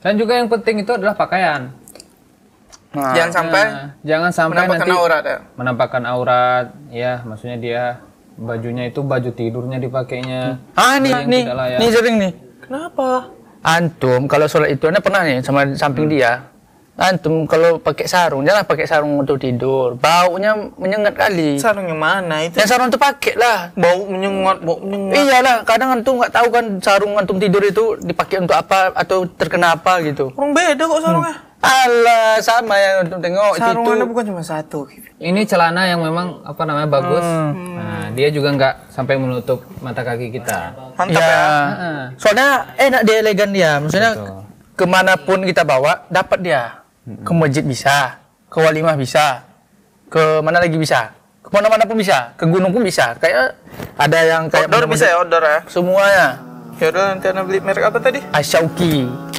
Dan juga yang penting itu adalah pakaian. Nah, jangan sampai nah, jangan sampai menampakkan nanti aurat ya. menampakkan aurat ya maksudnya dia bajunya itu baju tidurnya dipakainya hmm. ah nih nih nih sering nih kenapa antum kalau sholat itu anda pernah nih sama samping hmm. dia antum kalau pakai sarung jangan pakai sarung untuk tidur baunya menyengat kali sarung yang mana itu yang sarung itu pakai lah bau menyengat bau menyengat iyalah kadang antum nggak tahu kan sarung antum tidur itu dipakai untuk apa atau terkena apa gitu orang beda kok sarungnya hmm. Allah sama yang antum tengok sarung itu bukan cuma satu ini celana yang memang apa namanya bagus hmm. nah, dia juga nggak sampai menutup mata kaki kita mantap iya. ya, ya. soalnya enak dia elegan dia maksudnya Betul. kemanapun kita bawa dapat dia hmm. ke masjid bisa ke walimah bisa ke mana lagi bisa kemana-mana pun bisa ke gunung pun bisa kayak ada yang kayak outdoor bisa ya outdoor ya semuanya ya udah nanti anda beli merek apa tadi Ashauki